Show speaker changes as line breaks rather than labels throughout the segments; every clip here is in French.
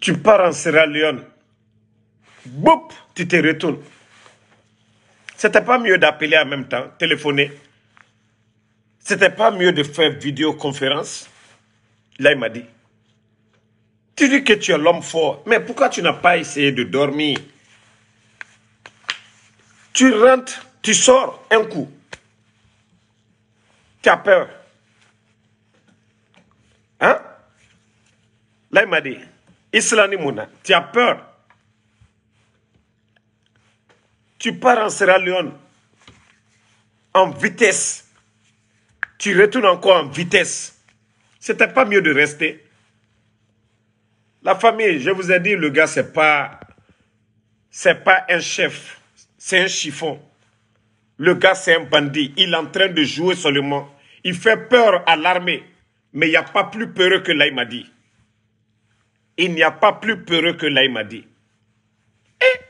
tu pars en Sierra Leone, boum, tu te retournes. C'était pas mieux d'appeler en même temps, téléphoner. C'était pas mieux de faire vidéoconférence. Là, il m'a dit. Tu dis que tu es l'homme fort, mais pourquoi tu n'as pas essayé de dormir Tu rentres, tu sors un coup. Tu as peur. Hein Là, il m'a dit. Islani Mouna, tu as peur. Tu pars en Sierra Leone en vitesse. Tu retournes encore en vitesse. C'était pas mieux de rester. La famille, je vous ai dit, le gars, c'est pas, c'est pas un chef, c'est un chiffon. Le gars, c'est un bandit. Il est en train de jouer seulement. Il fait peur à l'armée. Mais il n'y a pas plus peureux que dit il n'y a pas plus peureux que dit. Et eh?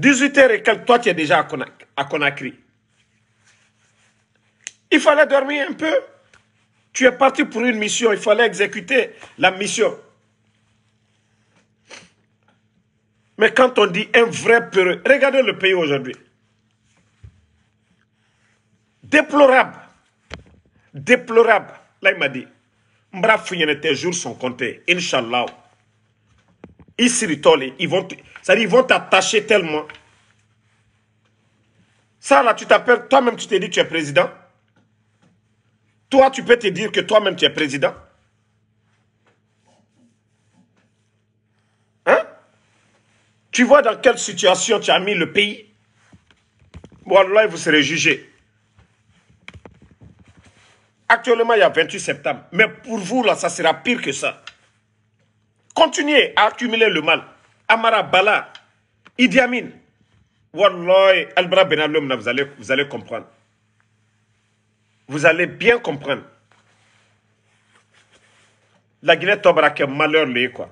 18h et quelques, toi tu es déjà à Conakry. Il fallait dormir un peu. Tu es parti pour une mission, il fallait exécuter la mission. Mais quand on dit un vrai peureux, regardez le pays aujourd'hui. Déplorable. Déplorable. Là, il m'a dit. Mbrafou y tes jours sont comptés Inch'Allah. ils vont c'est à dire ils vont t'attacher tellement ça là tu t'appelles toi-même tu te dis tu es président toi tu peux te dire que toi-même tu es président hein tu vois dans quelle situation tu as mis le pays Bon, vous serez jugé. Actuellement, il y a 28 septembre. Mais pour vous, là, ça sera pire que ça. Continuez à accumuler le mal. Amara Bala, Idi Amin, Wallahi, Albra vous allez, comprendre. Vous allez bien comprendre. La Guinée tombera que malheur lui, quoi.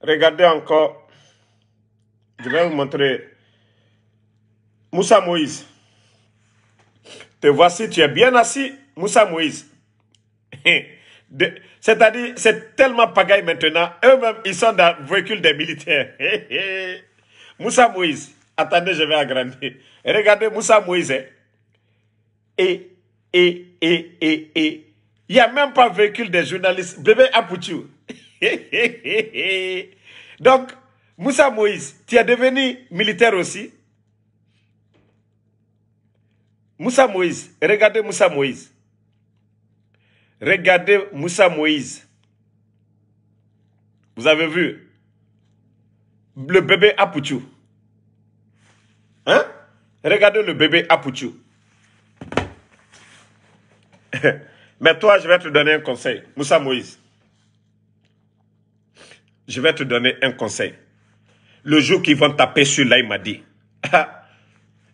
Regardez encore. Je vais vous montrer. Moussa Moïse. Te voici, tu es bien assis. Moussa Moïse. C'est-à-dire, c'est tellement pagaille maintenant. Eux-mêmes, ils sont dans le véhicule des militaires. Moussa Moïse. Attendez, je vais agrandir. Regardez Moussa Moïse. Hein. Et, et, et, et, et. Il n'y a même pas véhicule des journalistes. Bébé Apoutchou. Donc, Moussa Moïse, tu es devenu militaire aussi. Moussa Moïse, regardez Moussa Moïse. Regardez Moussa Moïse. Vous avez vu le bébé Apuchou. Hein? Regardez le bébé Apuchou. Mais toi, je vais te donner un conseil. Moussa Moïse. Je vais te donner un conseil. Le jour qu'ils vont taper sur là, il m'a dit.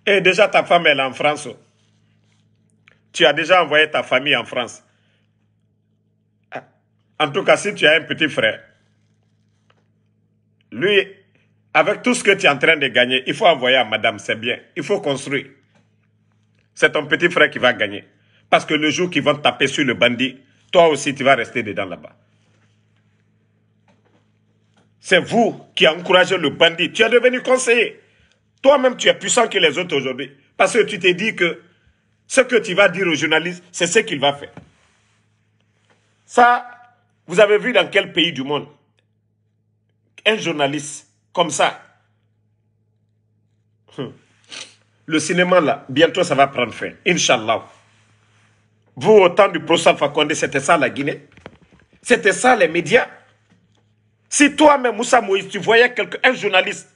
Et déjà, ta femme, elle est en France. Tu as déjà envoyé ta famille en France. En tout cas, si tu as un petit frère, lui, avec tout ce que tu es en train de gagner, il faut envoyer à madame, c'est bien. Il faut construire. C'est ton petit frère qui va gagner. Parce que le jour qu'ils vont taper sur le bandit, toi aussi, tu vas rester dedans là-bas. C'est vous qui encouragez le bandit. Tu es devenu conseiller. Toi-même, tu es puissant que les autres aujourd'hui. Parce que tu t'es dit que ce que tu vas dire aux journalistes, c'est ce qu'il va faire. Ça, vous avez vu dans quel pays du monde un journaliste comme ça hmm. Le cinéma, là, bientôt, ça va prendre fin. Inch'Allah. Vous, au temps du professeur Fakonde, c'était ça la Guinée C'était ça les médias Si toi-même, Moussa Moïse, tu voyais un journaliste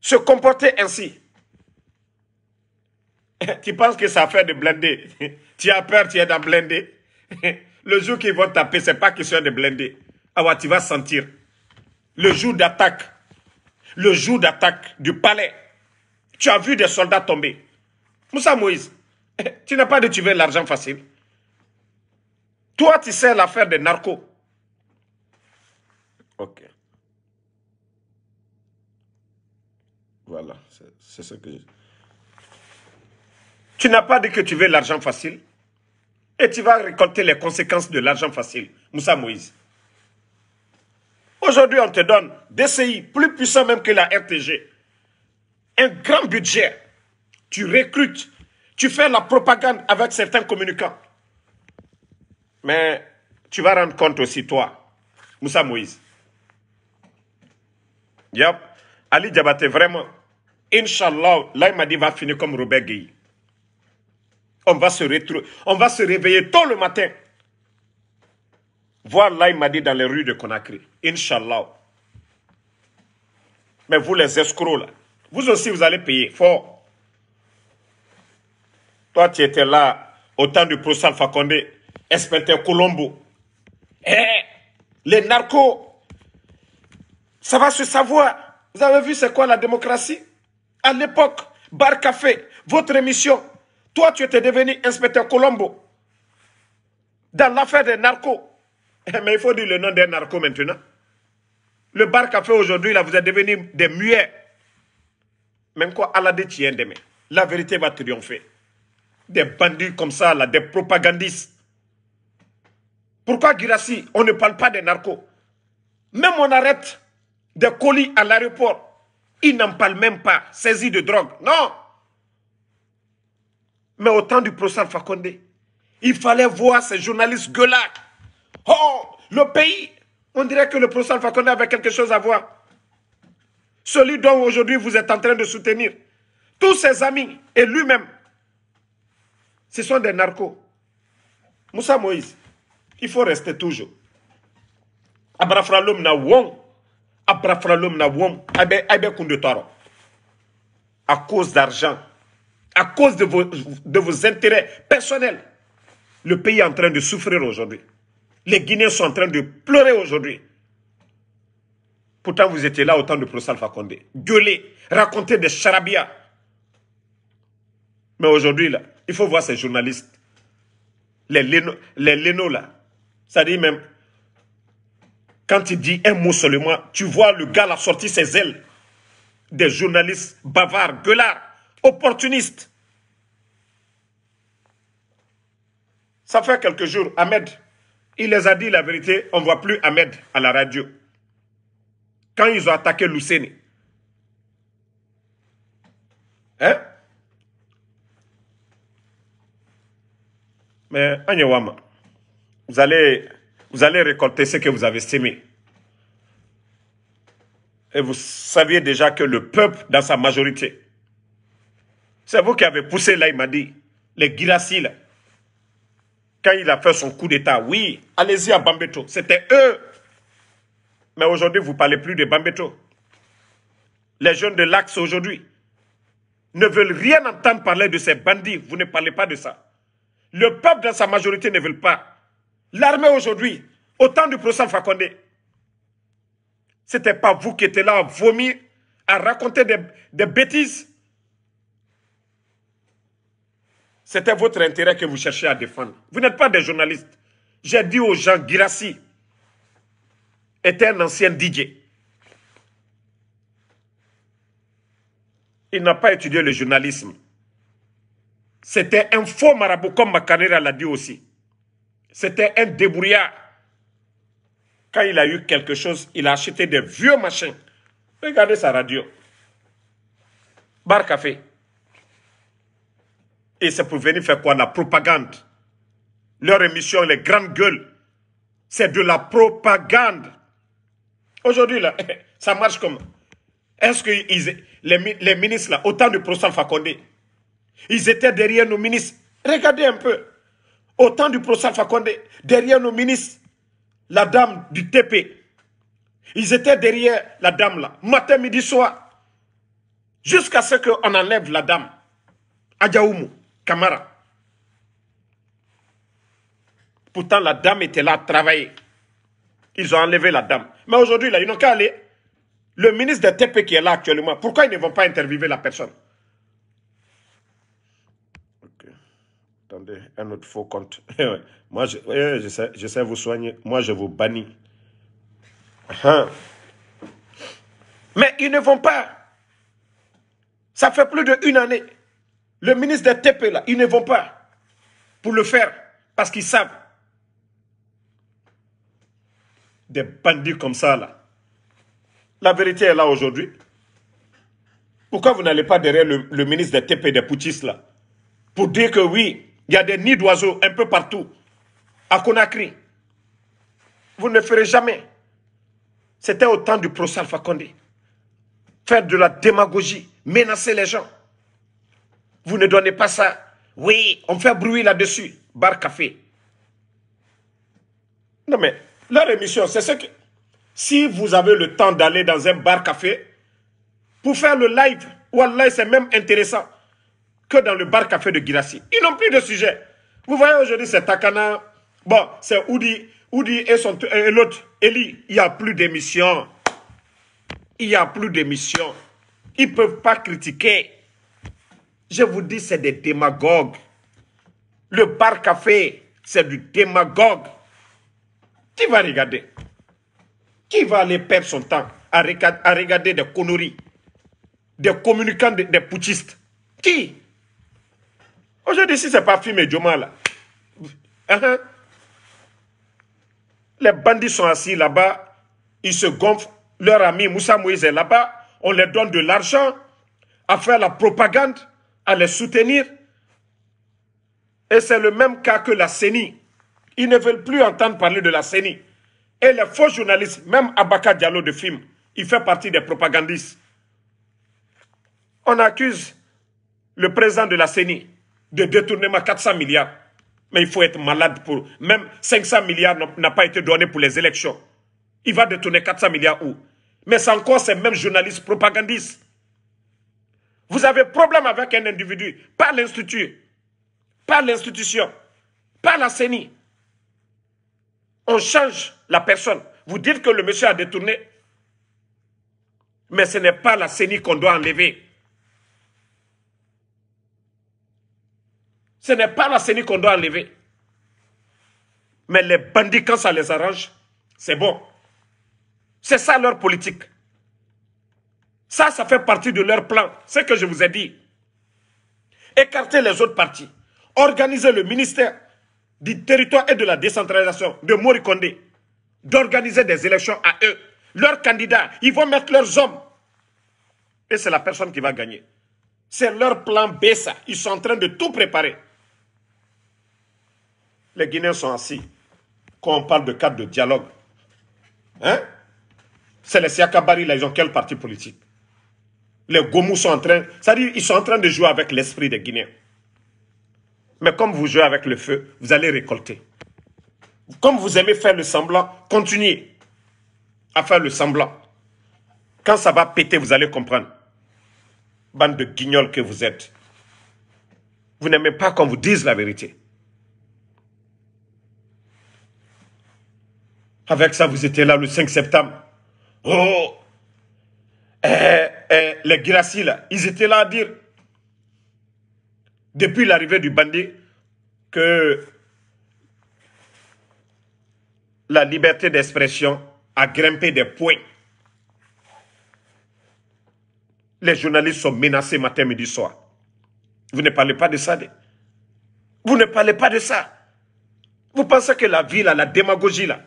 se comporter ainsi, tu penses que ça fait de blindé? Tu as peur, tu es dans blindé Le jour qu'ils vont taper, n'est pas question de blinder. Ah tu vas sentir. Le jour d'attaque, le jour d'attaque du palais, tu as vu des soldats tomber. Moussa Moïse, eh, tu n'as pas tu veux l'argent facile. Toi, tu sais l'affaire des narcos. Ok. Voilà, c'est ce que Tu n'as pas dit que tu veux l'argent facile. Et tu vas récolter les conséquences de l'argent facile. Moussa Moïse. Aujourd'hui, on te donne CI, plus puissants même que la RTG. Un grand budget. Tu recrutes. Tu fais la propagande avec certains communicants. Mais tu vas rendre compte aussi, toi, Moussa Moïse. Yep. Ali Diabate, vraiment. Inch'Allah, là, il m'a dit, va finir comme Robert on va se on va se réveiller tôt le matin. Voir là, il m'a dit dans les rues de Conakry. Inch'Allah. Mais vous, les escrocs, là, vous aussi, vous allez payer fort. Toi, tu étais là au temps du procès Alpha Condé, Colombo. Eh, les narcos, ça va se savoir. Vous avez vu c'est quoi la démocratie À l'époque, Bar Café, votre émission, toi, tu étais devenu inspecteur Colombo dans l'affaire des narcos. Eh, mais il faut dire le nom des narcos maintenant. Le bar café aujourd'hui, là, vous êtes devenus des muets. Même quoi, Allah détient demain. La vérité va triompher. Des bandits comme ça, là, des propagandistes. Pourquoi Girassi, on ne parle pas des narcos Même on arrête des colis à l'aéroport. Ils n'en parlent même pas. Saisis de drogue. Non mais au temps du professeur Fakonde, il fallait voir ces journalistes gueulards. Oh, le pays, on dirait que le professeur Fakonde avait quelque chose à voir. Celui dont aujourd'hui vous êtes en train de soutenir. Tous ses amis et lui-même, ce sont des narcos. Moussa Moïse, il faut rester toujours. Abrafralom na wong. Abrafralom na wong. Abe, abe taro. À cause d'argent à cause de vos, de vos intérêts personnels. Le pays est en train de souffrir aujourd'hui. Les Guinéens sont en train de pleurer aujourd'hui. Pourtant, vous étiez là au temps de Prosalpha Alpha Condé. Gueuler, raconter des charabias. Mais aujourd'hui, là, il faut voir ces journalistes. Les les là. Ça dit même, quand il dit un mot seulement, tu vois le gars là sortir ses ailes. Des journalistes bavards, gueulards opportuniste. Ça fait quelques jours, Ahmed, il les a dit la vérité, on ne voit plus Ahmed à la radio. Quand ils ont attaqué Luceni. Hein? Mais Anywama, vous allez, vous allez récolter ce que vous avez estimé. Et vous saviez déjà que le peuple, dans sa majorité, c'est vous qui avez poussé là, il m'a dit. Les Girassi, là. Quand il a fait son coup d'État, oui, allez-y à Bambeto. C'était eux. Mais aujourd'hui, vous ne parlez plus de Bambeto. Les jeunes de l'Axe aujourd'hui ne veulent rien entendre parler de ces bandits. Vous ne parlez pas de ça. Le peuple dans sa majorité ne veut pas. L'armée aujourd'hui, au temps du procès Fakonde, ce n'était pas vous qui étiez là à vomir, à raconter des, des bêtises. C'était votre intérêt que vous cherchez à défendre. Vous n'êtes pas des journalistes. J'ai dit aux gens, Girassi était un ancien DJ. Il n'a pas étudié le journalisme. C'était un faux marabout, comme Macanera l'a dit aussi. C'était un débrouillard. Quand il a eu quelque chose, il a acheté des vieux machins. Regardez sa radio. Bar Café c'est pour venir faire quoi La propagande. Leur émission, les grandes gueules, c'est de la propagande. Aujourd'hui, là, ça marche comme Est-ce que les, les, ministres, là, autant du professeur Fakonde, ils étaient derrière nos ministres. Regardez un peu. Autant du professeur Fakonde, derrière nos ministres, la dame du TP. Ils étaient derrière la dame, là, matin, midi, soir. Jusqu'à ce qu'on enlève la dame. Adjaoumou. Camara. Pourtant, la dame était là à travailler. Ils ont enlevé la dame. Mais aujourd'hui, là, ils n'ont qu'à aller. Le ministre de TP qui est là actuellement, pourquoi ils ne vont pas interviewer la personne Ok. Attendez, un autre faux compte. Moi, je, sais, vous soigner. Moi, je vous bannis. Ah ah. Mais ils ne vont pas. Ça fait plus d'une année. Le ministre des TP, là, ils ne vont pas pour le faire parce qu'ils savent. Des bandits comme ça, là. La vérité est là aujourd'hui. Pourquoi vous n'allez pas derrière le, ministre des TP des Poutistes là Pour dire que oui, il y a des nids d'oiseaux un peu partout. À Conakry. Vous ne le ferez jamais. C'était au temps du procès Alpha Faire de la démagogie, menacer les gens. Vous ne donnez pas ça. Oui, on fait bruit là-dessus. Bar café. Non mais, leur émission, c'est ce que... Si vous avez le temps d'aller dans un bar café pour faire le live, Wallah, c'est même intéressant que dans le bar café de Girassi. Ils n'ont plus de sujet. Vous voyez, aujourd'hui, c'est Takana. Bon, c'est Oudi. Oudi et, et l'autre, Eli. Il n'y a plus d'émission. Il n'y a plus d'émission. Ils ne peuvent pas critiquer. Je vous dis, c'est des démagogues. Le bar café, c'est du démagogue. Qui va regarder Qui va aller perdre son temps à, regarder des conneries Des communicants, des, poutistes Qui Aujourd'hui, si ce n'est pas filmé, Djoma là. Hein, hein? Les bandits sont assis là-bas, ils se gonflent. Leur ami Moussa Moïse est là-bas, on leur donne de l'argent à faire la propagande à les soutenir. Et c'est le même cas que la CENI. Ils ne veulent plus entendre parler de la CENI. Et les faux journalistes, même Abaka Diallo de film, il fait partie des propagandistes. On accuse le président de la CENI de détournement 400 milliards. Mais il faut être malade pour... Même 500 milliards n'a pas été donné pour les élections. Il va détourner 400 milliards où Mais c'est encore ces mêmes journalistes propagandistes. Vous avez problème avec un individu, pas l'institut, pas l'institution, pas la CENI. On change la personne. Vous dites que le monsieur a détourné, mais ce n'est pas la CENI qu'on doit enlever. Ce n'est pas la CENI qu'on doit enlever. Mais les bandits, quand ça les arrange, c'est bon. C'est ça leur politique. Ça, ça fait partie de leur plan. Ce que je vous ai dit. Écarter les autres partis. Organiser le ministère du territoire et de la décentralisation de Morikonde. D'organiser des élections à eux. Leurs candidats, ils vont mettre leurs hommes. Et c'est la personne qui va gagner. C'est leur plan B, ça. Ils sont en train de tout préparer. Les Guinéens sont assis. Quand on parle de cadre de dialogue, hein? c'est les Siakabari, là, ils ont quel parti politique les gomous sont en train, c'est-à-dire ils sont en train de jouer avec l'esprit des Guinéens. Mais comme vous jouez avec le feu, vous allez récolter. Comme vous aimez faire le semblant, continuez à faire le semblant. Quand ça va péter, vous allez comprendre. Bande de guignols que vous êtes. Vous n'aimez pas qu'on vous dise la vérité. Avec ça, vous étiez là le 5 septembre. Oh, les graciles, ils étaient là à dire, depuis l'arrivée du bandit, que la liberté d'expression a grimpé des points. Les journalistes sont menacés matin, midi, soir. Vous ne parlez pas de ça. Vous ne parlez pas de ça. Vous pensez que la vie, la démagogie, là,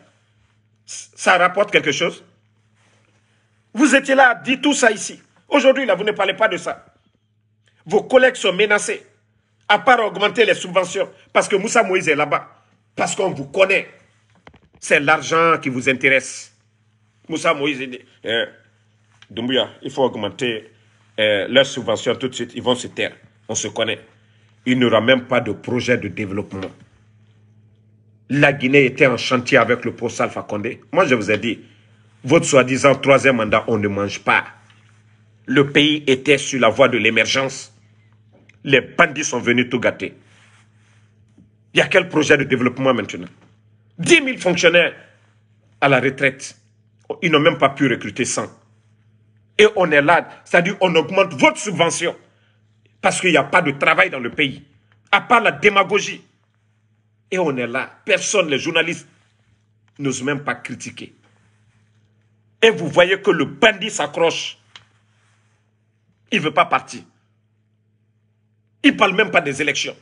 ça rapporte quelque chose Vous étiez là à dire tout ça ici. Aujourd'hui, là, vous ne parlez pas de ça. Vos collègues sont menacés, à part augmenter les subventions, parce que Moussa Moïse est là-bas, parce qu'on vous connaît. C'est l'argent qui vous intéresse. Moussa Moïse dit, euh, Dumbuya, il faut augmenter euh, leurs subventions tout de suite, ils vont se taire. On se connaît. Il n'y aura même pas de projet de développement. La Guinée était en chantier avec le pauvre Alpha Condé. Moi, je vous ai dit, votre soi-disant troisième mandat, on ne mange pas. Le pays était sur la voie de l'émergence. Les bandits sont venus tout gâter. Il y a quel projet de développement maintenant 10 000 fonctionnaires à la retraite. Ils n'ont même pas pu recruter 100. Et on est là, c'est-à-dire on augmente votre subvention parce qu'il n'y a pas de travail dans le pays, à part la démagogie. Et on est là, personne, les journalistes, n'osent même pas critiquer. Et vous voyez que le bandit s'accroche il ne veut pas partir. Il ne parle même pas des élections.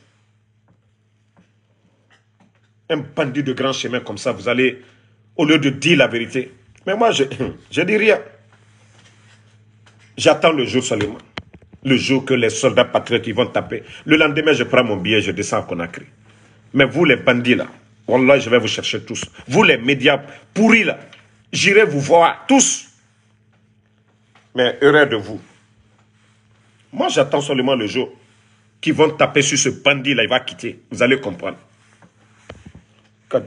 Un bandit de grand chemin comme ça, vous allez, au lieu de dire la vérité. Mais moi, je ne dis rien. J'attends le jour seulement. Le jour que les soldats patriotes ils vont taper. Le lendemain, je prends mon billet, je descends à Conakry. Mais vous, les bandits là, je vais vous chercher tous. Vous, les médias pourris là, j'irai vous voir tous. Mais heureux de vous. Moi, j'attends seulement le jour qu'ils vont taper sur ce bandit-là, il va quitter. Vous allez comprendre.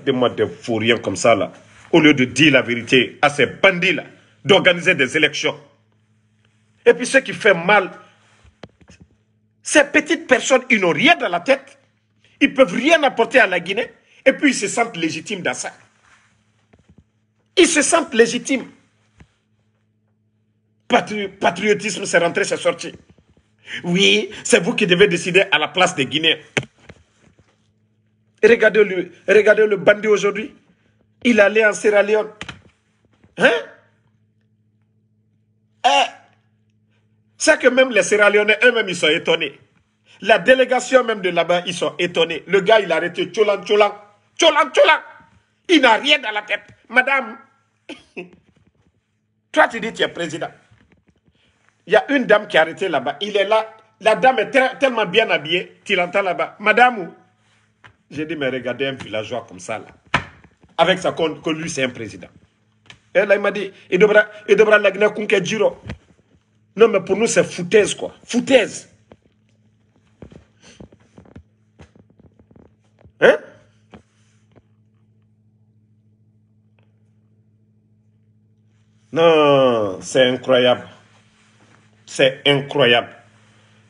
des mois des fourriens comme ça, là. Au lieu de dire la vérité à ces bandits-là, d'organiser des élections. Et puis, ce qui fait mal, ces petites personnes, ils n'ont rien dans la tête. Ils ne peuvent rien apporter à la Guinée. Et puis, ils se sentent légitimes dans ça. Ils se sentent légitimes. patriotisme, c'est rentré, c'est sorti. Oui, c'est vous qui devez décider à la place des Guinéens. Regardez le, regardez le bandit aujourd'hui. Il allait en Sierra Leone. Hein? Eh? C'est que même les Sierra Leone eux-mêmes, ils sont étonnés. La délégation même de là-bas, ils sont étonnés. Le gars, il a arrêté Cholan Cholan. Cholan Il n'a rien dans la tête. Madame, toi, tu dis que tu es président. Il y a une dame qui est arrêtée là-bas. Il est là. La dame est tellement bien habillée. Tu l'entends là-bas. Madame, j'ai dit, mais regardez un villageois comme ça là. Avec sa compte que lui, c'est un président. là, il m'a dit, il devra, il devra giro. Non, mais pour nous, c'est foutaise, quoi. Foutaise. Hein? Non, c'est incroyable. C'est incroyable.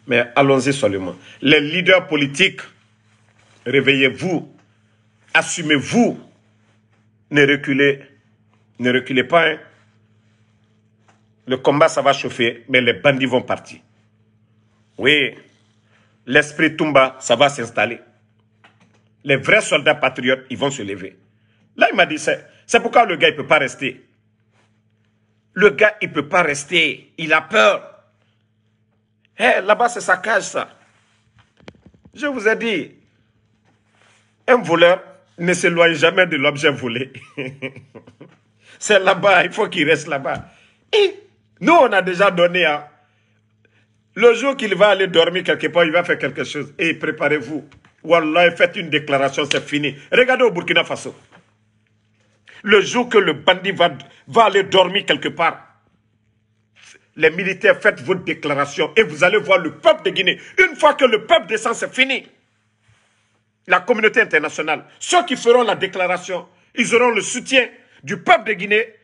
Mais allons-y seulement. Les leaders politiques, réveillez-vous, assumez-vous, ne reculez, ne reculez pas. Hein. Le combat, ça va chauffer, mais les bandits vont partir. Oui, l'esprit Tumba, ça va s'installer. Les vrais soldats patriotes, ils vont se lever. Là, il m'a dit, c'est pourquoi le gars, il ne peut pas rester. Le gars, il ne peut pas rester. Il a peur. Eh, là-bas, c'est sa cage, ça. Je vous ai dit, un voleur ne s'éloigne jamais de l'objet volé. c'est là-bas, il faut qu'il reste là-bas. Et nous, on a déjà donné. Hein. Le jour qu'il va aller dormir quelque part, il va faire quelque chose. Et préparez-vous. Wallah, faites une déclaration, c'est fini. Regardez au Burkina Faso. Le jour que le bandit va, va aller dormir quelque part, les militaires, faites votre déclaration et vous allez voir le peuple de Guinée. Une fois que le peuple descend, c'est fini. La communauté internationale, ceux qui feront la déclaration, ils auront le soutien du peuple de Guinée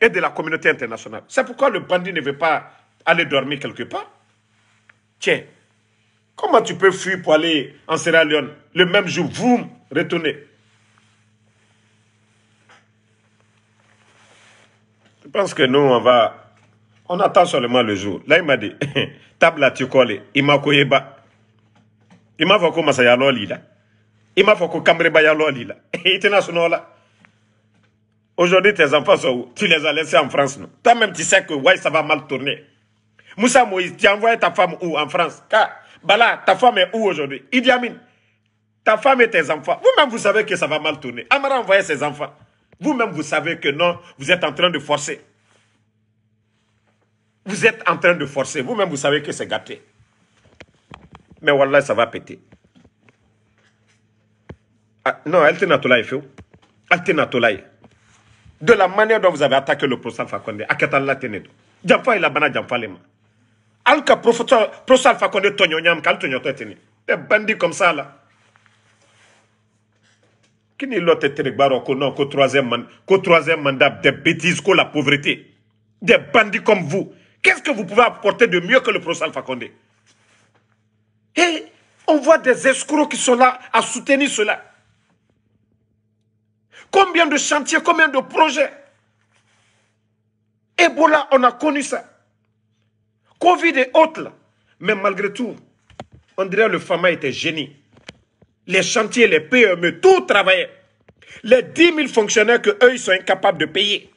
et de la communauté internationale. C'est pourquoi le bandit ne veut pas aller dormir quelque part. Tiens, comment tu peux fuir pour aller en Sierra Leone le même jour, vous retournez Je pense que nous, on va on attend seulement le jour. Là, il m'a dit, table là tu colles. il m'a koyé Il m'a fait Masaya Loli là. Il m'a fait Kamreba ya Loli là. international là. Aujourd'hui, tes enfants sont où Tu les as laissés en France, non Toi-même, tu sais que ouais, ça va mal tourner. Moussa Moïse, tu as envoyé ta femme où En France Car, Bala, ta femme est où aujourd'hui Idi Amin, ta femme et tes enfants. Vous-même, vous savez que ça va mal tourner. Amara a envoyé ses enfants. Vous-même, vous savez que non, vous êtes en train de forcer. Vous êtes en train de forcer. Vous-même, vous savez que c'est gâté. Mais Wallah, ça va péter. Ah, non, Altenatolaï, Fio. Altenatolaï. De la manière dont vous avez attaqué le professeur Fakonde, Akatallah Tenedo. Jamfa il a bana Jamfa Lema. Alka professeur Fakonde Tonyonyam, Kal Tonyoto Tene. Des bandits comme ça, là. Qui n'est l'autre Teregbaro, Baroko, non, qu'au troisième mandat, des bêtises, qu'au la pauvreté. Des bandits comme vous. Qu'est-ce que vous pouvez apporter de mieux que le professeur Alpha Condé Et eh, on voit des escrocs qui sont là à soutenir cela. Combien de chantiers, combien de projets Ebola, on a connu ça. Covid et autres, là. Mais malgré tout, Andréa le FAMA était génie. Les chantiers, les PME, e, tout travaillait. Les 10 000 fonctionnaires que eux, ils sont incapables de payer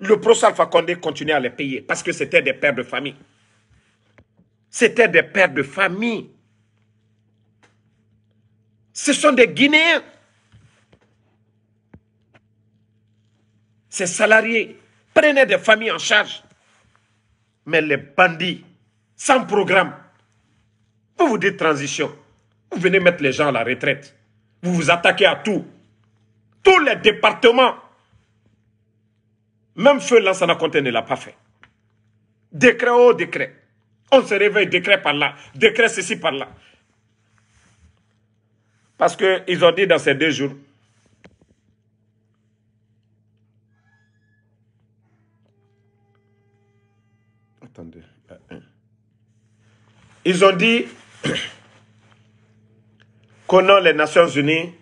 le professeur Alpha Condé continuait à les payer parce que c'était des pères de famille. C'était des pères de famille. Ce sont des Guinéens. Ces salariés prenaient des familles en charge. Mais les bandits, sans programme, vous vous dites transition. Vous venez mettre les gens à la retraite. Vous vous attaquez à tout. Tous les départements même feu Lansana compté, ne l'a pas fait. Décret au oh, décret. On se réveille décret par là, décret ceci par là. Parce qu'ils ont dit dans ces deux jours, attendez, ils ont dit qu'au les Nations Unies,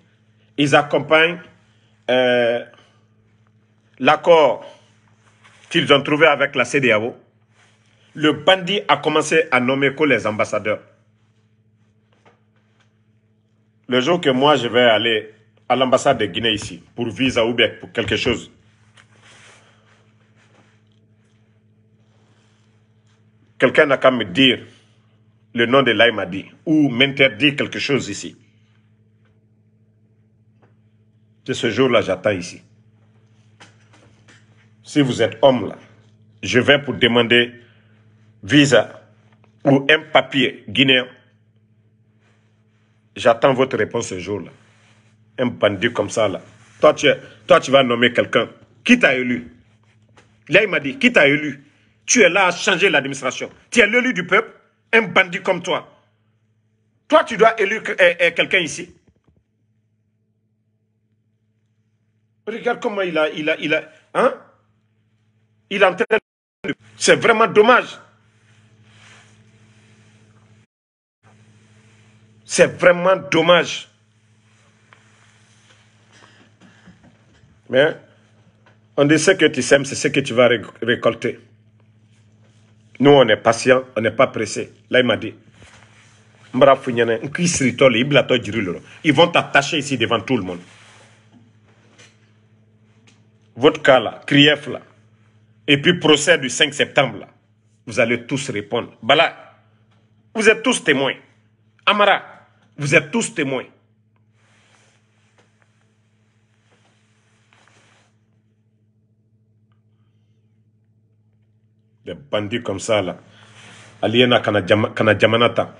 ils accompagnent euh, l'accord qu'ils ont trouvé avec la CDAO, le bandit a commencé à nommer que les ambassadeurs. Le jour que moi je vais aller à l'ambassade de Guinée ici, pour visa ou bien pour quelque chose, quelqu'un n'a qu'à me dire le nom de l'Aïmadi dit, ou m'interdire quelque chose ici. C'est ce jour-là, j'attends ici si vous êtes homme là, je vais pour demander visa ou un papier guinéen. J'attends votre réponse ce jour-là. Un bandit comme ça là. Toi tu, toi, tu vas nommer quelqu'un. Qui t'a élu Là, il m'a dit, qui t'a élu Tu es là à changer l'administration. Tu es l'élu du peuple, un bandit comme toi. Toi, tu dois élu eh, eh, quelqu'un ici. Regarde comment il a, il a, il a, hein il est en train de... C'est vraiment dommage. C'est vraiment dommage. Mais on dit ce que tu sèmes, c'est ce que tu vas récolter. Nous, on est patient, on n'est pas pressé. Là, il m'a dit, ils vont t'attacher ici devant tout le monde. Votre cas là, Krief là, et puis procès du 5 septembre, là, vous allez tous répondre. Bala, vous êtes tous témoins. Amara, vous êtes tous témoins. Des bandits comme ça, là. Aliena Kanadjamanata.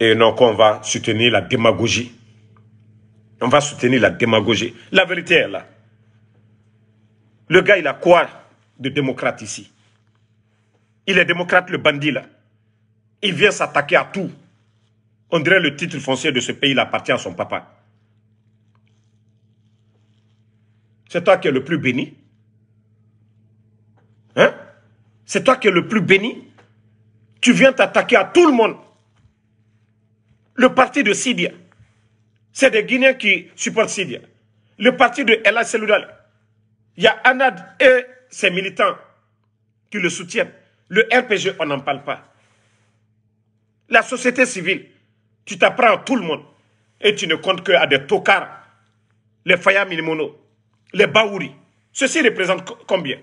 Et donc, on va soutenir la démagogie. On va soutenir la démagogie. La vérité est là. Le gars, il a quoi de démocrate ici. Il est démocrate, le bandit, là. Il vient s'attaquer à tout. On dirait le titre foncier de ce pays, il appartient à son papa. C'est toi qui es le plus béni. Hein? C'est toi qui es le plus béni. Tu viens t'attaquer à tout le monde. Le parti de Sidia. C'est des Guinéens qui supportent Sidia. Le parti de Ella Seloudal. Il y a Anad et ces militants qui le soutiennent. Le RPG, on n'en parle pas. La société civile, tu t'apprends à tout le monde et tu ne comptes que à des Tokar, les Faya Milimono, les Baouri. Ceci représente combien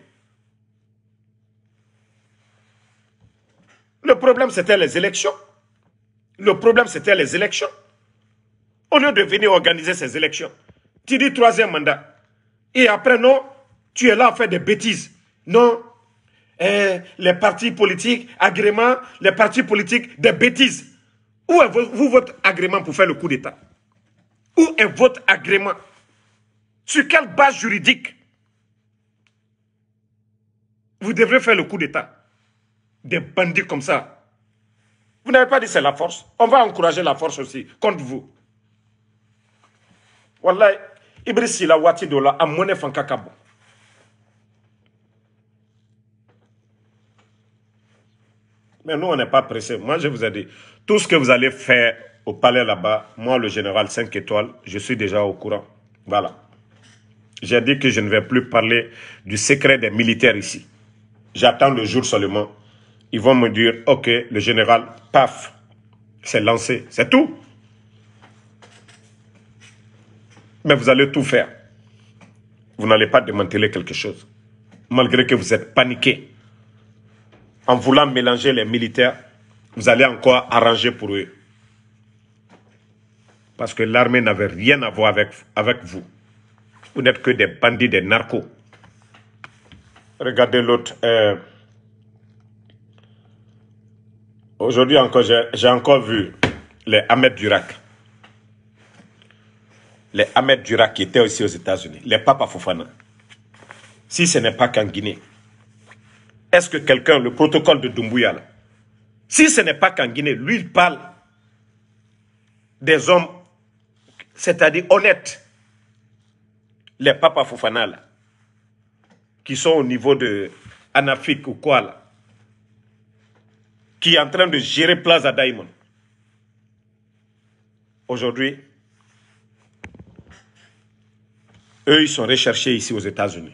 Le problème, c'était les élections. Le problème, c'était les élections. Au lieu de venir organiser ces élections, tu dis troisième mandat. Et après, non, tu es là à faire des bêtises. Non. Eh, les partis politiques, agrément, les partis politiques, des bêtises. Où est votre agrément pour faire le coup d'État Où est votre agrément Sur quelle base juridique vous devrez faire le coup d'État Des bandits comme ça. Vous n'avez pas dit c'est la force. On va encourager la force aussi contre vous. Wallahi, Ibrissi la wati dola a Mais nous, on n'est pas pressé. Moi, je vous ai dit, tout ce que vous allez faire au palais là-bas, moi, le général 5 étoiles, je suis déjà au courant. Voilà. J'ai dit que je ne vais plus parler du secret des militaires ici. J'attends le jour seulement. Ils vont me dire, OK, le général, paf, c'est lancé. C'est tout. Mais vous allez tout faire. Vous n'allez pas démanteler quelque chose. Malgré que vous êtes paniqué en voulant mélanger les militaires, vous allez encore arranger pour eux. Parce que l'armée n'avait rien à voir avec, avec vous. Vous n'êtes que des bandits, des narcos. Regardez l'autre. Euh, aujourd'hui encore, j'ai encore vu les Ahmed Durak. Les Ahmed Durak qui étaient aussi aux États-Unis. Les Papa Fofana. Si ce n'est pas qu'en Guinée. Est-ce que quelqu'un, le protocole de Doumbouya, si ce n'est pas qu'en Guinée, lui, il parle des hommes, c'est-à-dire honnêtes, les papas Fofana, qui sont au niveau de Anafik ou quoi, là, qui est en train de gérer Plaza Diamond. Aujourd'hui, eux, ils sont recherchés ici aux États-Unis.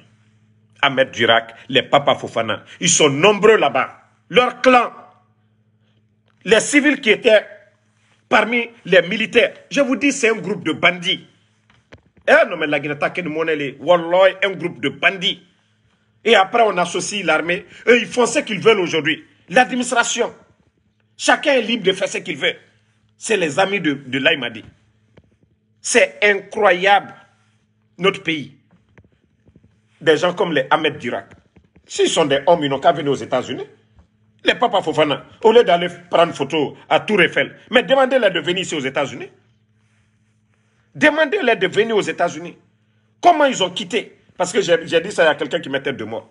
Ahmed Dirac, les papas Fofana. Ils sont nombreux là-bas. Leur clan, les civils qui étaient parmi les militaires, je vous dis, c'est un groupe de bandits. Eh, un groupe de bandits. Et après, on associe l'armée. ils font ce qu'ils veulent aujourd'hui. L'administration. Chacun est libre de faire ce qu'il veut. C'est les amis de, de Laïmadi. C'est incroyable, notre pays des gens comme les Ahmed Dirac, s'ils sont des hommes, ils n'ont qu'à venir aux États-Unis. Les papas Fofana, au lieu d'aller prendre photo à Tour Eiffel, mais demandez-les de venir ici aux États-Unis. Demandez-les de venir aux États-Unis. Comment ils ont quitté Parce que j'ai dit ça à quelqu'un qui m'était de moi.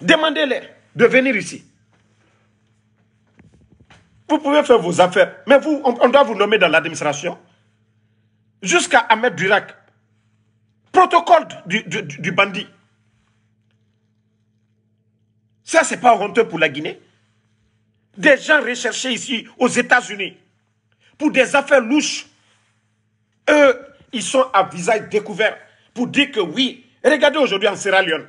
Demandez-les de venir ici. Vous pouvez faire vos affaires, mais vous, on doit vous nommer dans l'administration jusqu'à Ahmed Durac. Protocole du, bandit. Ça, c'est pas honteux pour la Guinée. Des gens recherchés ici, aux États-Unis, pour des affaires louches, eux, ils sont à visage découvert pour dire que oui. Regardez aujourd'hui en Sierra Leone.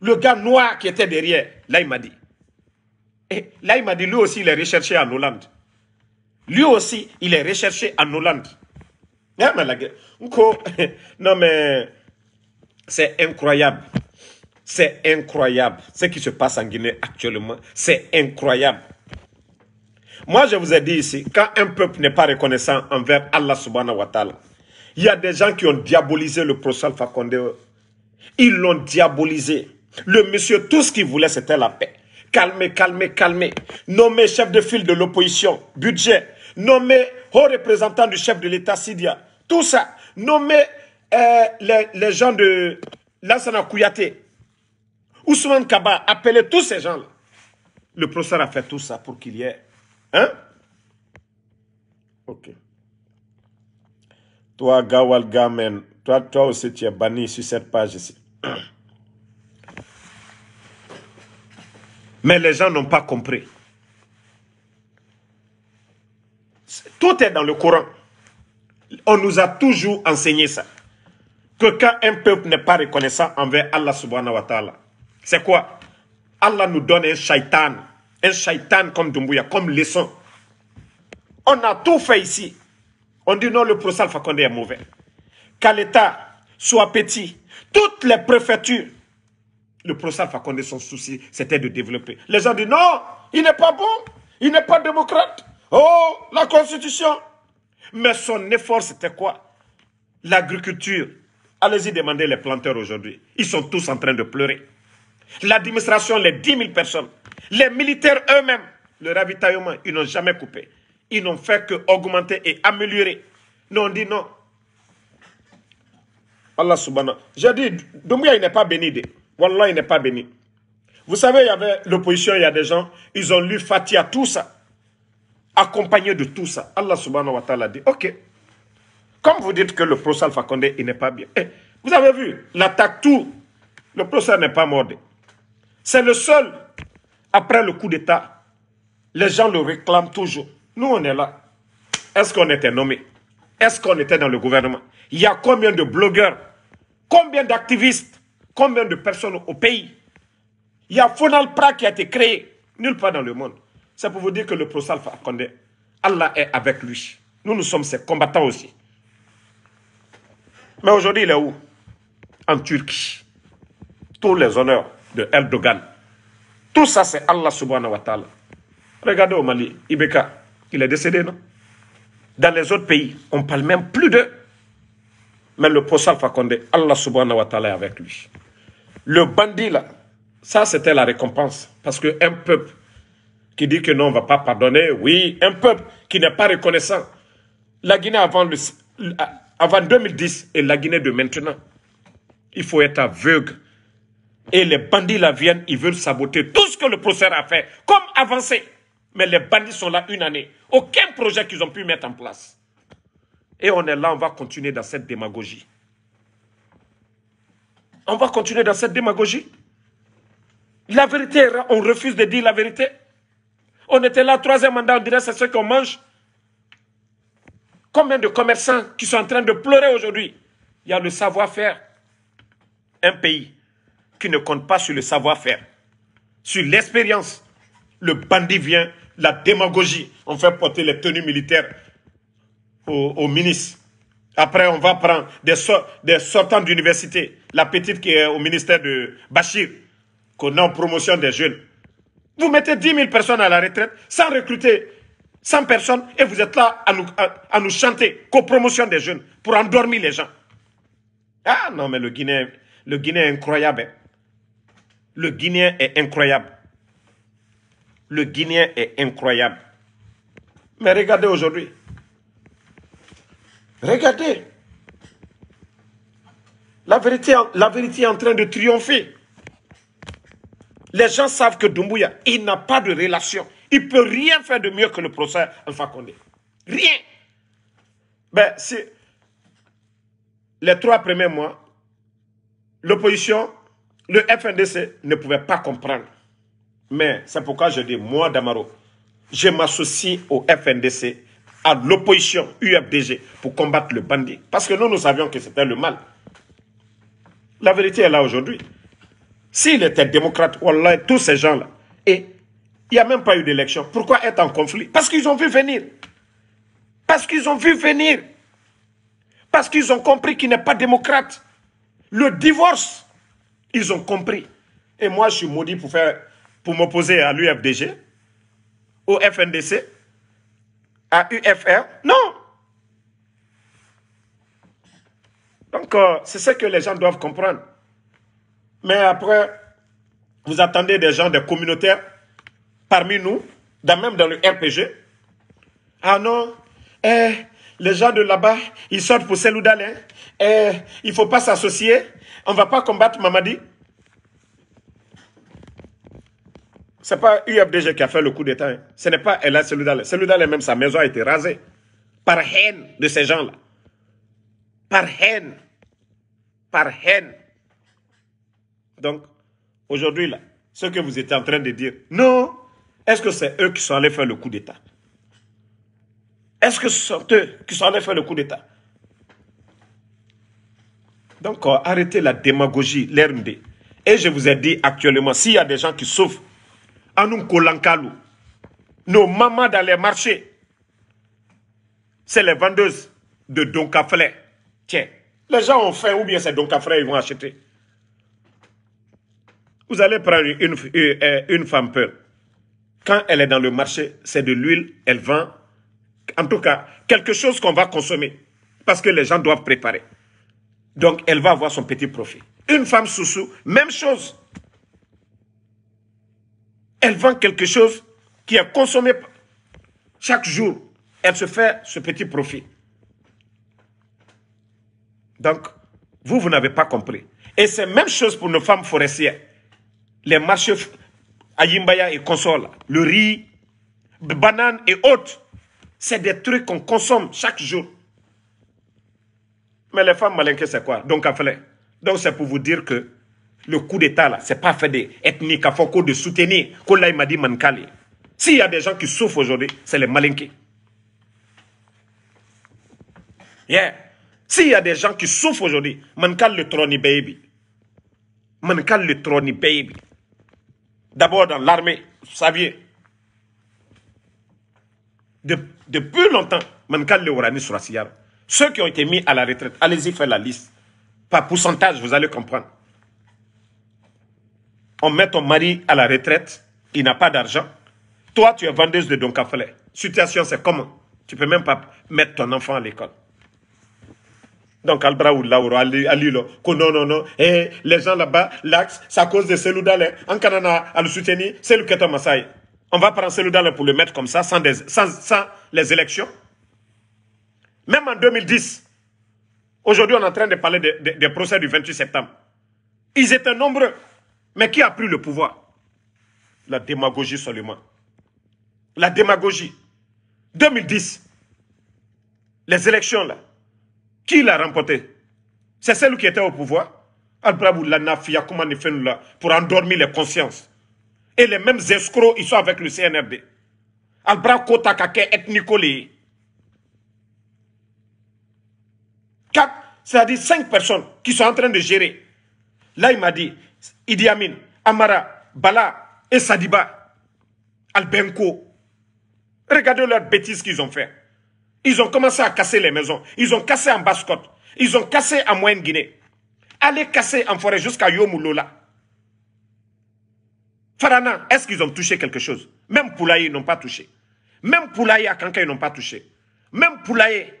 Le gars noir qui était derrière, là, il m'a dit. Et là, il m'a dit, lui aussi, il est recherché en Hollande. Lui aussi, il est recherché en Hollande. Eh, non, mais c'est incroyable. C'est incroyable. Ce qui se passe en Guinée actuellement, c'est incroyable. Moi, je vous ai dit ici, quand un peuple n'est pas reconnaissant envers Allah subhanahu wa ta'ala, il y a des gens qui ont diabolisé le professeur Fakonde. Ils l'ont diabolisé. Le monsieur, tout ce qu'il voulait, c'était la paix. Calmez, calmez, calmez. Nommé chef de file de l'opposition. Budget. Nommé haut représentant du chef de l'État Sidia, tout ça, Nommé euh, les, gens de Lansana Kouyaté, Ousmane Kaba, Appelé tous ces gens-là. Le professeur a fait tout ça pour qu'il y ait... Hein? Ok. Toi, Gawal Gamen, toi aussi, tu es banni sur cette page ici. Mais les gens n'ont pas compris. Tout est dans le Coran. On nous a toujours enseigné ça. Que quand un peuple n'est pas reconnaissant envers Allah subhanahu wa ta'ala, c'est quoi Allah nous donne un shaitan. Un shaitan comme Dumbuya, comme leçon. On a tout fait ici. On dit non, le procès Fakonde est mauvais. Qu'à l'État soit petit, toutes les préfectures, le procès Fakonde, son souci, c'était de développer. Les gens disent non, il n'est pas bon, il n'est pas démocrate. Oh, la constitution. Mais son effort, c'était quoi L'agriculture. Allez-y demander les planteurs aujourd'hui. Ils sont tous en train de pleurer. L'administration, les 10 000 personnes. Les militaires eux-mêmes. Le ravitaillement, ils n'ont jamais coupé. Ils n'ont fait qu'augmenter et améliorer. Nous, on dit non. Allah subhanahu. J'ai dit, Doumbouya, il n'est pas béni. Wallah, il n'est pas béni. Vous savez, il y avait l'opposition, il y a des gens, ils ont lu Fatia, tout ça accompagné de tout ça, Allah subhanahu wa ta'ala dit, ok, comme vous dites que le procès al Condé, il n'est pas bien. Eh, vous avez vu, l'attaque tout, le procès n'est pas mordé. C'est le seul, après le coup d'État, les gens le réclament toujours. Nous, on est là. Est-ce qu'on était nommé Est-ce qu'on était dans le gouvernement Il y a combien de blogueurs Combien d'activistes Combien de personnes au pays Il y a Fonal Pra qui a été créé nulle part dans le monde. C'est pour vous dire que le prosalpha, Allah est avec lui. Nous, nous sommes ses combattants aussi. Mais aujourd'hui, il est où En Turquie. Tous les honneurs de Erdogan. Tout ça, c'est Allah subhanahu wa ta'ala. Regardez au Mali, Ibeka, il est décédé, non Dans les autres pays, on ne parle même plus d'eux. Mais le prosalfa Fakonde, Allah subhanahu wa ta'ala est avec lui. Le bandit, là, ça, c'était la récompense. Parce qu'un peuple qui dit que non, on ne va pas pardonner. Oui, un peuple qui n'est pas reconnaissant. La Guinée avant, le, euh, avant 2010 et la Guinée de maintenant. Il faut être aveugle. Et les bandits là viennent, ils veulent saboter tout ce que le procès a fait, comme avancer. Mais les bandits sont là une année. Aucun projet qu'ils ont pu mettre en place. Et on est là, on va continuer dans cette démagogie. On va continuer dans cette démagogie. La vérité, on refuse de dire la vérité. On était là, troisième mandat, on dirait c'est ce qu'on mange. Combien de commerçants qui sont en train de pleurer aujourd'hui Il y a le savoir-faire. Un pays qui ne compte pas sur le savoir-faire, sur l'expérience. Le bandit vient, la démagogie. On fait porter les tenues militaires aux, ministres. Après, on va prendre des, des sortants d'université. La petite qui est au ministère de Bachir, qu'on a en promotion des jeunes. Vous mettez 10 000 personnes à la retraite sans recruter 100 personnes et vous êtes là à nous, à, nous chanter copromotion des jeunes pour endormir les gens. Ah non, mais le Guinée le hein. est incroyable. Le Guinéen est incroyable. Le Guinéen est incroyable. Mais regardez aujourd'hui. Regardez. La vérité, la vérité est en train de triompher. Les gens savent que Doumbouya, il n'a pas de relation. Il ne peut rien faire de mieux que le procès Alpha Condé. Rien. Ben, c'est les trois premiers mois, l'opposition, le FNDC ne pouvait pas comprendre. Mais c'est pourquoi je dis, moi, Damaro, je m'associe au FNDC, à l'opposition UFDG, pour combattre le bandit. Parce que nous, nous savions que c'était le mal. La vérité est là aujourd'hui. S'il était démocrate, wallah, tous ces gens-là, et il n'y a même pas eu d'élection, pourquoi être en conflit Parce qu'ils ont vu venir. Parce qu'ils ont vu venir. Parce qu'ils ont compris qu'il n'est pas démocrate. Le divorce, ils ont compris. Et moi, je suis maudit pour, faire, pour m'opposer à l'UFDG, au FNDC, à UFR. Non Donc, euh, c'est ce que les gens doivent comprendre. Mais après, vous attendez des gens, des communautaires, parmi nous, même dans le RPG. Ah non, eh, les gens de là-bas, ils sortent pour Seloudal. Hein. Eh, il ne faut pas s'associer. On ne va pas combattre Mamadi. Ce n'est pas UFDG qui a fait le coup d'État. Hein. Ce n'est pas Ella Seloudal. Seloudal, même sa maison a été rasée. Par haine de ces gens-là. Par haine. Par haine. Donc, aujourd'hui, là, ce que vous étiez en train de dire, non, est-ce que c'est eux qui sont allés faire le coup d'État Est-ce que ce sont eux qui sont allés faire le coup d'État Donc, euh, arrêtez la démagogie, l'RND. Et je vous ai dit actuellement, s'il y a des gens qui souffrent, nous nos mamans dans les marchés, c'est les vendeuses de Doncaflay. Tiens, les gens ont faim ou bien c'est Doncaflay, ils vont acheter. Vous allez prendre une, euh, une femme peur. Quand elle est dans le marché, c'est de l'huile, elle vend. En tout cas, quelque chose qu'on va consommer. Parce que les gens doivent préparer. Donc, elle va avoir son petit profit. Une femme sous-sous, même chose. Elle vend quelque chose qui est consommé chaque jour. Elle se fait ce petit profit. Donc, vous, vous n'avez pas compris. Et c'est même chose pour nos femmes forestières les marchés à et console, le riz, banane et autres, c'est des trucs qu'on consomme chaque jour. Mais les femmes malinquées, c'est quoi Donc, Donc, c'est pour vous dire que le coup d'État, là, c'est pas fait d'ethnique, à faut de soutenir. m'a dit S'il y a des gens qui souffrent aujourd'hui, c'est les malinqués. S'il y a des gens qui souffrent aujourd'hui, Mankal le trône baby. Mankal le trône baby d'abord dans l'armée, vous saviez. depuis longtemps, ceux qui ont été mis à la retraite, allez-y faire la liste. Par pourcentage, vous allez comprendre. On met ton mari à la retraite, il n'a pas d'argent. Toi, tu es vendeuse de Don Situation, c'est comment Tu peux même pas mettre ton enfant à l'école. Donc al Lauro, Alilo, que non, non, non, et eh, les gens là-bas, l'axe, c'est à cause de celui En Canada, à le soutenir, c'est le Keta On va prendre celui pour le mettre comme ça, sans, les élections. Même en 2010, aujourd'hui on est en train de parler des procès du 28 septembre. Ils étaient nombreux. Mais qui a pris le pouvoir La démagogie seulement. La démagogie. 2010, les élections là, qui l'a remporté C'est celle qui était au pouvoir. al là pour endormir les consciences. Et les mêmes escrocs, ils sont avec le CNRD. al c'est-à-dire cinq personnes qui sont en train de gérer. Là, il m'a dit Idi Amara, Bala et Sadiba, Albenko. Regardez leurs bêtises qu'ils ont fait. Ils ont commencé à casser les maisons. Ils ont cassé en Basse-Côte. Ils ont cassé en Moyenne-Guinée. Allez casser en forêt jusqu'à Yomoulola. Farana, est-ce qu'ils ont touché quelque chose Même Poulaye, ils n'ont pas touché. Même Poulaye à Kanka, ils n'ont pas touché. Même Poulaye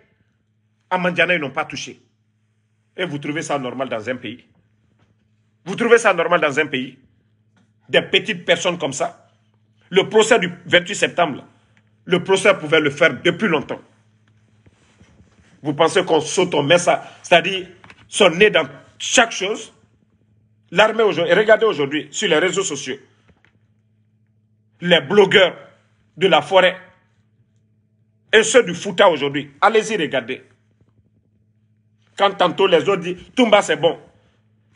à Mandiana, ils n'ont pas touché. Et vous trouvez ça normal dans un pays Vous trouvez ça normal dans un pays Des petites personnes comme ça Le procès du 28 septembre, le procès pouvait le faire depuis longtemps vous pensez qu'on saute, on met ça, c'est-à-dire sont nés dans chaque chose. L'armée aujourd'hui, regardez aujourd'hui sur les réseaux sociaux, les blogueurs de la forêt et ceux du Fouta aujourd'hui, allez-y regarder. Quand tantôt les autres disent Toumba c'est bon,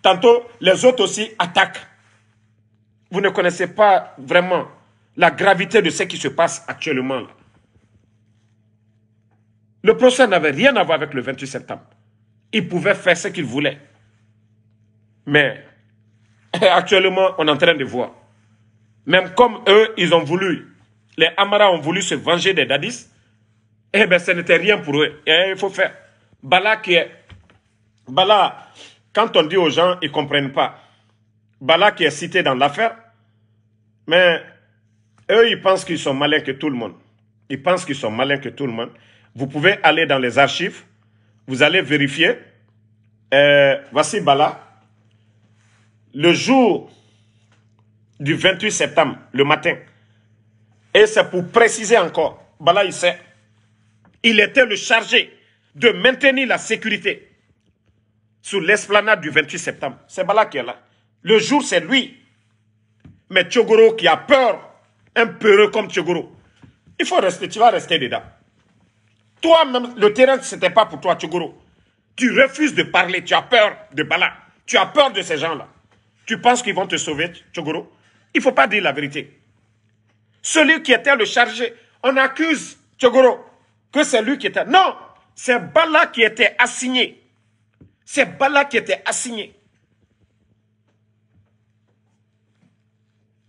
tantôt les autres aussi attaquent. Vous ne connaissez pas vraiment la gravité de ce qui se passe actuellement. Le procès n'avait rien à voir avec le 28 septembre. Il pouvait faire ce qu'il voulait. Mais actuellement, on est en train de voir. Même comme eux, ils ont voulu, les Amara ont voulu se venger des Dadis, eh bien, ce n'était rien pour eux. il faut faire. Bala qui est... Bala, quand on dit aux gens, ils ne comprennent pas. Bala qui est cité dans l'affaire, mais eux, ils pensent qu'ils sont malins que tout le monde. Ils pensent qu'ils sont malins que tout le monde. Vous pouvez aller dans les archives, vous allez vérifier. Euh, voici Bala. Le jour du 28 septembre, le matin, et c'est pour préciser encore, Bala il sait, il était le chargé de maintenir la sécurité sur l'esplanade du 28 septembre. C'est Bala qui est là. Le jour, c'est lui. Mais Tchogoro qui a peur, un peureux comme Tchogoro, il faut rester, tu vas rester dedans. Toi-même, le terrain, ce n'était pas pour toi, Tchogoro. Tu refuses de parler, tu as peur de Bala. Tu as peur de ces gens-là. Tu penses qu'ils vont te sauver, Tchogoro. Il ne faut pas dire la vérité. Celui qui était le chargé, on accuse Tchogoro que c'est lui qui était. Non, c'est Bala qui était assigné. C'est Bala qui était assigné.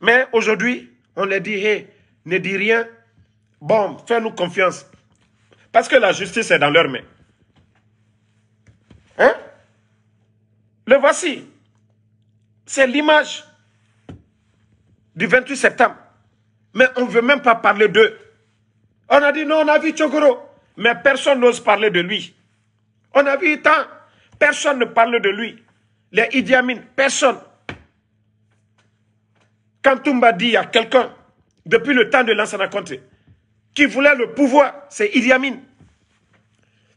Mais aujourd'hui, on leur dit, hé, ne dis rien. Bon, fais-nous confiance. Parce que la justice est dans leurs mains. Hein? Le voici. C'est l'image du 28 septembre. Mais on ne veut même pas parler d'eux. On a dit non, on a vu Chogoro. Mais personne n'ose parler de lui. On a vu tant. Personne ne parle de lui. Les Idi Amin, personne. Quand Toumba dit à quelqu'un, depuis le temps de l'ancien Conté, qui voulait le pouvoir, c'est Idi Amin.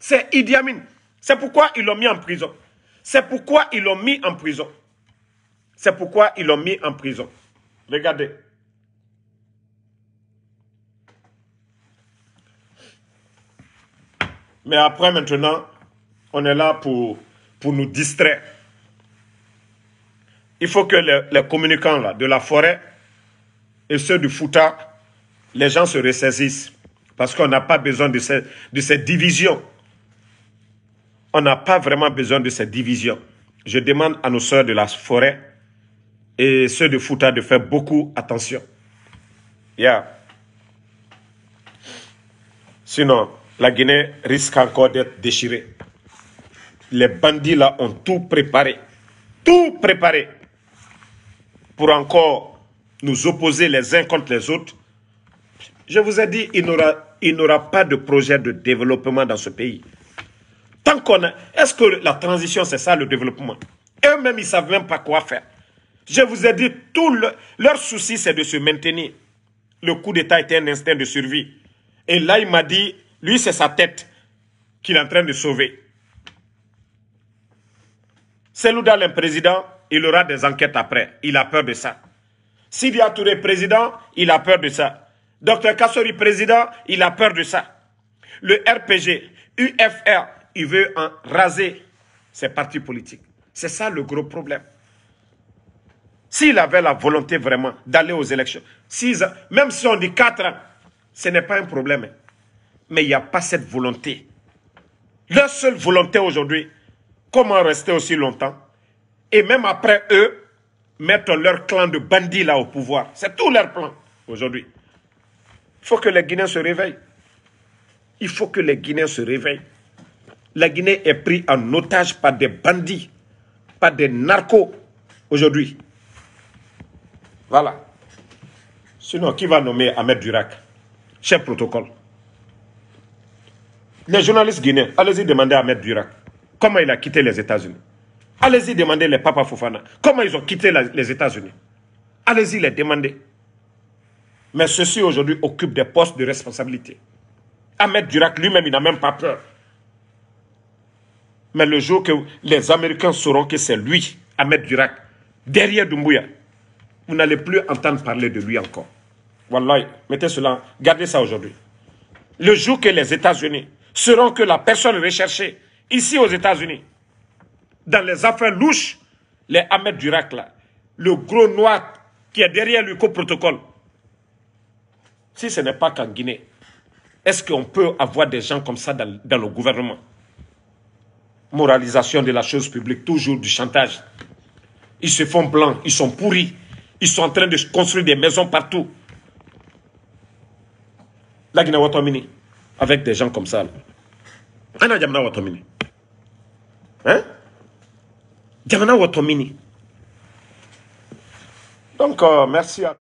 C'est Idi Amin. C'est pourquoi ils l'ont mis en prison. C'est pourquoi ils l'ont mis en prison. C'est pourquoi ils l'ont mis en prison. Regardez. Mais après, maintenant, on est là pour, pour nous distraire. Il faut que les, communicants de la forêt et ceux du Fouta, les gens se ressaisissent. Parce qu'on n'a pas besoin de de ces divisions on n'a pas vraiment besoin de cette division. Je demande à nos soeurs de la forêt et ceux de Fouta de faire beaucoup attention. Yeah. Sinon, la Guinée risque encore d'être déchirée. Les bandits là ont tout préparé. Tout préparé pour encore nous opposer les uns contre les autres. Je vous ai dit, il n'aura pas de projet de développement dans ce pays. Est-ce que la transition, c'est ça le développement Eux-mêmes, ils ne savent même pas quoi faire. Je vous ai dit, tout leur souci, c'est de se maintenir. Le coup d'État était un instinct de survie. Et là, il m'a dit, lui, c'est sa tête qu'il est en train de sauver. l'Ouda, le président, il aura des enquêtes après. Il a peur de ça. Sidi Atouré, président, il a peur de ça. Docteur Kassori, président, il a peur de ça. Le RPG, UFR, il veut en raser ses partis politiques. C'est ça le gros problème. S'il avait la volonté vraiment d'aller aux élections, même si on dit quatre, ce n'est pas un problème. Mais il n'y a pas cette volonté. Leur seule volonté aujourd'hui, comment rester aussi longtemps Et même après eux, mettre leur clan de bandits là au pouvoir. C'est tout leur plan aujourd'hui. Il faut que les Guinéens se réveillent. Il faut que les Guinéens se réveillent. La Guinée est prise en otage par des bandits, par des narcos aujourd'hui. Voilà. Sinon, qui va nommer Ahmed Durak Chef protocole. Les journalistes guinéens, allez-y demander à Ahmed Durak comment il a quitté les États-Unis. Allez-y demander les papas Fofana comment ils ont quitté les États-Unis. Allez-y les demander. Mais ceux-ci aujourd'hui occupent des postes de responsabilité. Ahmed Durak lui-même, il n'a même pas peur. Mais le jour que les Américains sauront que c'est lui, Ahmed Durak, derrière Doumbouya, vous n'allez plus entendre parler de lui encore. Wallahi, mettez cela, gardez ça aujourd'hui. Le jour que les États-Unis sauront que la personne recherchée ici aux États-Unis, dans les affaires louches, les Ahmed Durak là, le gros noir qui est derrière le protocole, si ce n'est pas qu'en Guinée, est-ce qu'on peut avoir des gens comme ça dans le gouvernement moralisation de la chose publique, toujours du chantage. Ils se font blancs, ils sont pourris, ils sont en train de construire des maisons partout. La Watomini, avec des gens comme ça. Ana Hein? Djamana Watomini. Donc, euh, merci à